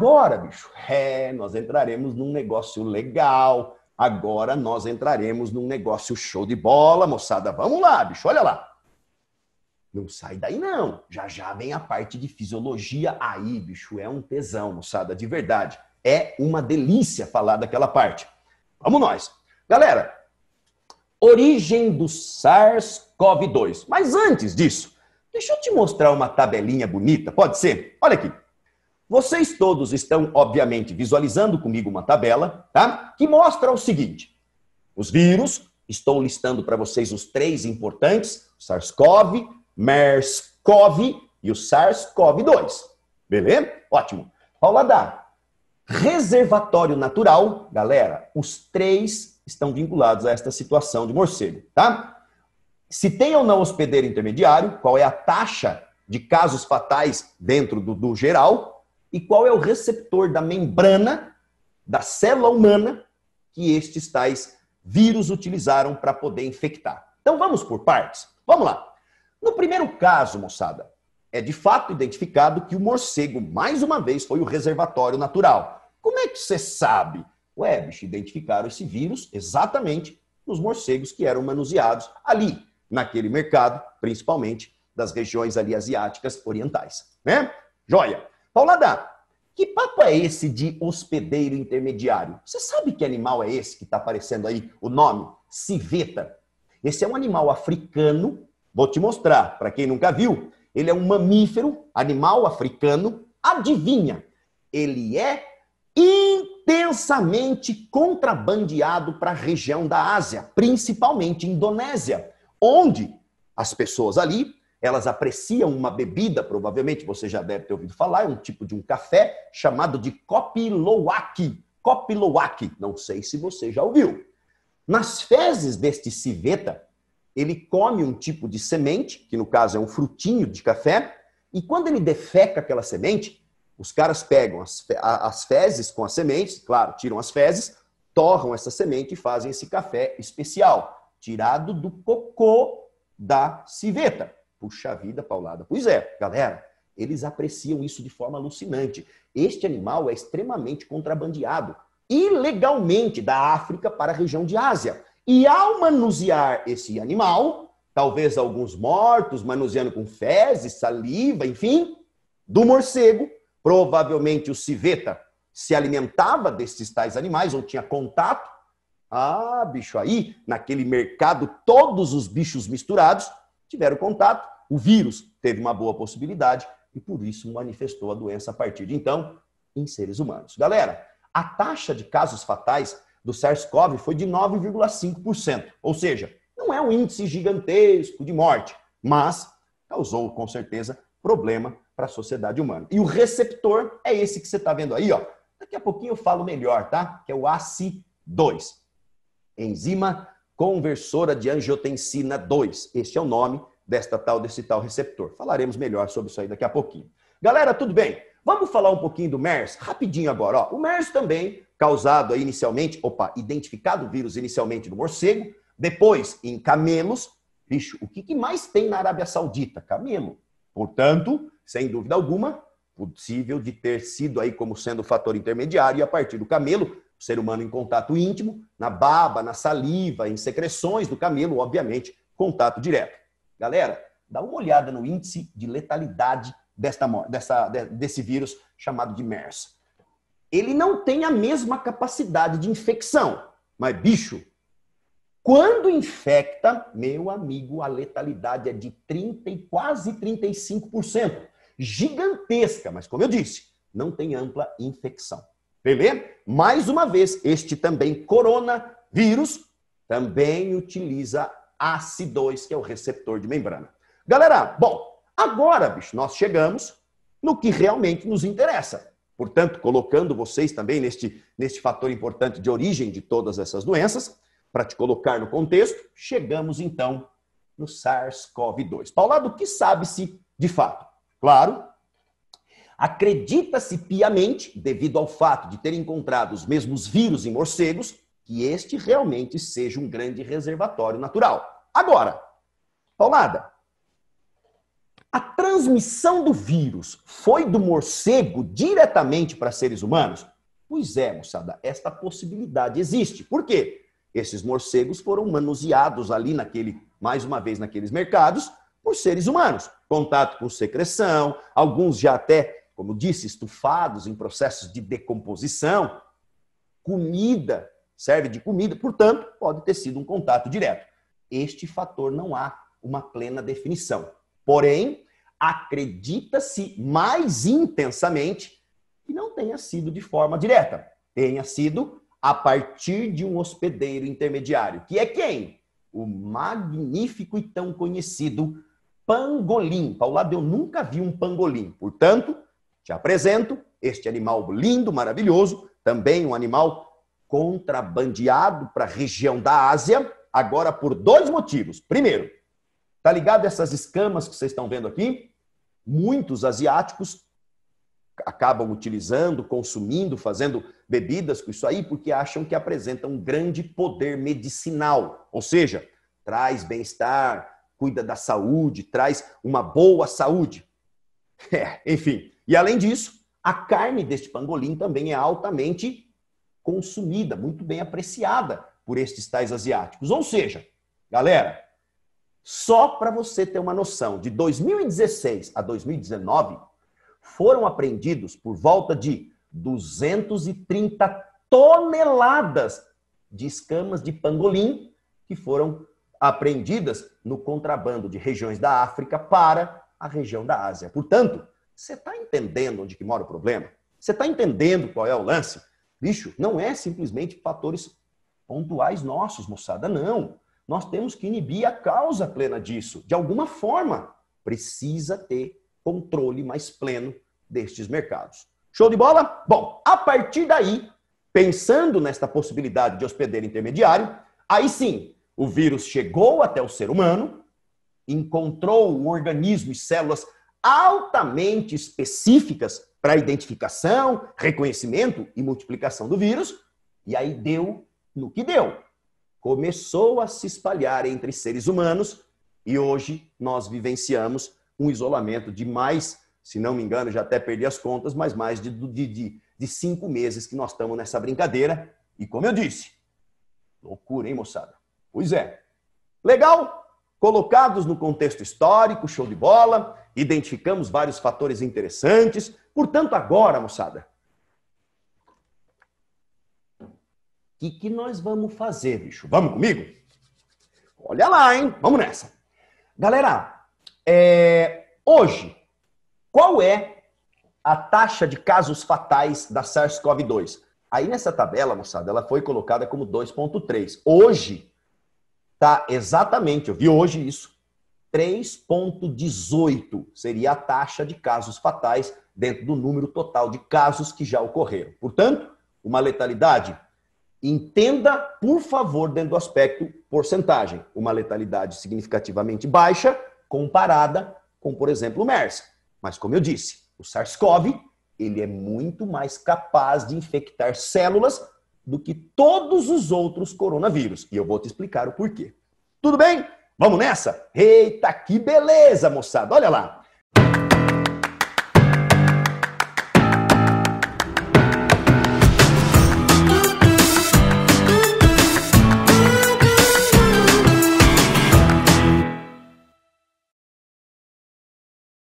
Agora, bicho, é, nós entraremos num negócio legal. Agora nós entraremos num negócio show de bola, moçada. Vamos lá, bicho, olha lá. Não sai daí, não. Já já vem a parte de fisiologia aí, bicho. É um tesão, moçada, de verdade. É uma delícia falar daquela parte. Vamos nós. Galera, origem do SARS-CoV-2. Mas antes disso, deixa eu te mostrar uma tabelinha bonita, pode ser? Olha aqui. Vocês todos estão, obviamente, visualizando comigo uma tabela, tá? Que mostra o seguinte: os vírus, estou listando para vocês os três importantes: SARS-CoV, MERS-CoV e o SARS-CoV-2. Beleza? Ótimo. Pauladar. Reservatório natural, galera, os três estão vinculados a esta situação de morcego, tá? Se tem ou não hospedeiro intermediário, qual é a taxa de casos fatais dentro do, do geral, e qual é o receptor da membrana da célula humana que estes tais vírus utilizaram para poder infectar. Então vamos por partes. Vamos lá. No primeiro caso, moçada, é de fato identificado que o morcego, mais uma vez, foi o reservatório natural. Como é que você sabe? Ué, bicho, identificaram esse vírus exatamente nos morcegos que eram manuseados ali, naquele mercado, principalmente das regiões ali asiáticas orientais, né? Joia! Paulada, que papo é esse de hospedeiro intermediário? Você sabe que animal é esse que está aparecendo aí? O nome? Civeta. Esse é um animal africano. Vou te mostrar, para quem nunca viu. Ele é um mamífero, animal africano. Adivinha? Ele é intensamente contrabandeado para a região da Ásia, principalmente Indonésia, onde as pessoas ali elas apreciam uma bebida, provavelmente você já deve ter ouvido falar, é um tipo de um café chamado de Kopiloaki. Kopiloaki, não sei se você já ouviu. Nas fezes deste civeta, ele come um tipo de semente, que no caso é um frutinho de café, e quando ele defeca aquela semente, os caras pegam as, as fezes com as sementes, claro, tiram as fezes, torram essa semente e fazem esse café especial, tirado do cocô da civeta. Puxa vida, paulada. Pois é, galera, eles apreciam isso de forma alucinante. Este animal é extremamente contrabandeado ilegalmente da África para a região de Ásia. E ao manusear esse animal, talvez alguns mortos, manuseando com fezes, saliva, enfim, do morcego, provavelmente o civeta se alimentava desses tais animais ou tinha contato. Ah, bicho, aí, naquele mercado, todos os bichos misturados, tiveram contato, o vírus teve uma boa possibilidade e por isso manifestou a doença a partir de então em seres humanos. Galera, a taxa de casos fatais do SARS-CoV foi de 9,5%, ou seja, não é um índice gigantesco de morte, mas causou com certeza problema para a sociedade humana. E o receptor é esse que você está vendo aí, ó. Daqui a pouquinho eu falo melhor, tá? Que é o ace 2 enzima conversora de angiotensina 2. Este é o nome desta tal, desse tal receptor. Falaremos melhor sobre isso aí daqui a pouquinho. Galera, tudo bem? Vamos falar um pouquinho do MERS, rapidinho agora. Ó. O MERS também, causado aí inicialmente, opa, identificado o vírus inicialmente no morcego, depois em camelos. Bicho, o que, que mais tem na Arábia Saudita? Camelo. Portanto, sem dúvida alguma, possível de ter sido aí como sendo o fator intermediário e a partir do camelo ser humano em contato íntimo, na baba, na saliva, em secreções do camelo, obviamente, contato direto. Galera, dá uma olhada no índice de letalidade desta, dessa, desse vírus chamado de MERS. Ele não tem a mesma capacidade de infecção, mas, bicho, quando infecta, meu amigo, a letalidade é de 30 e quase 35%. Gigantesca, mas como eu disse, não tem ampla infecção. Beleza? Mais uma vez, este também coronavírus também utiliza AC2, que é o receptor de membrana. Galera, bom, agora, bicho, nós chegamos no que realmente nos interessa. Portanto, colocando vocês também neste, neste fator importante de origem de todas essas doenças, para te colocar no contexto, chegamos então no SARS-CoV-2. Paulado, o que sabe-se de fato? Claro, Acredita-se piamente, devido ao fato de ter encontrado os mesmos vírus em morcegos, que este realmente seja um grande reservatório natural. Agora, Paulada, a transmissão do vírus foi do morcego diretamente para seres humanos? Pois é, moçada, esta possibilidade existe. Por quê? Esses morcegos foram manuseados ali naquele, mais uma vez, naqueles mercados, por seres humanos. Contato com secreção, alguns já até como disse, estufados em processos de decomposição, comida serve de comida, portanto, pode ter sido um contato direto. Este fator não há uma plena definição. Porém, acredita-se mais intensamente que não tenha sido de forma direta, tenha sido a partir de um hospedeiro intermediário, que é quem? O magnífico e tão conhecido pangolim. Paulado, eu nunca vi um pangolim. Portanto, te apresento este animal lindo, maravilhoso, também um animal contrabandeado para a região da Ásia, agora por dois motivos. Primeiro, tá ligado essas escamas que vocês estão vendo aqui? Muitos asiáticos acabam utilizando, consumindo, fazendo bebidas com isso aí, porque acham que apresenta um grande poder medicinal, ou seja, traz bem-estar, cuida da saúde, traz uma boa saúde. É, enfim, e além disso, a carne deste pangolim também é altamente consumida, muito bem apreciada por estes tais asiáticos. Ou seja, galera, só para você ter uma noção, de 2016 a 2019, foram apreendidos por volta de 230 toneladas de escamas de pangolim que foram apreendidas no contrabando de regiões da África para a região da Ásia. Portanto, você está entendendo onde que mora o problema? Você está entendendo qual é o lance? Bicho, não é simplesmente fatores pontuais nossos, moçada, não. Nós temos que inibir a causa plena disso. De alguma forma, precisa ter controle mais pleno destes mercados. Show de bola? Bom, a partir daí, pensando nesta possibilidade de hospedeiro intermediário, aí sim, o vírus chegou até o ser humano, encontrou um organismo e células altamente específicas para identificação, reconhecimento e multiplicação do vírus, e aí deu no que deu. Começou a se espalhar entre seres humanos e hoje nós vivenciamos um isolamento de mais, se não me engano, já até perdi as contas, mas mais de, de, de, de cinco meses que nós estamos nessa brincadeira. E como eu disse, loucura, hein, moçada? Pois é. Legal? Colocados no contexto histórico, show de bola, Identificamos vários fatores interessantes. Portanto, agora, moçada, o que, que nós vamos fazer, bicho? Vamos comigo? Olha lá, hein? Vamos nessa. Galera, é... hoje, qual é a taxa de casos fatais da SARS-CoV-2? Aí nessa tabela, moçada, ela foi colocada como 2,3. Hoje, tá exatamente, eu vi hoje isso, 3,18 seria a taxa de casos fatais dentro do número total de casos que já ocorreram. Portanto, uma letalidade, entenda, por favor, dentro do aspecto porcentagem, uma letalidade significativamente baixa comparada com, por exemplo, o MERS. Mas como eu disse, o SARS-CoV, ele é muito mais capaz de infectar células do que todos os outros coronavírus, e eu vou te explicar o porquê. Tudo bem? Vamos nessa? Eita, que beleza, moçada! Olha lá!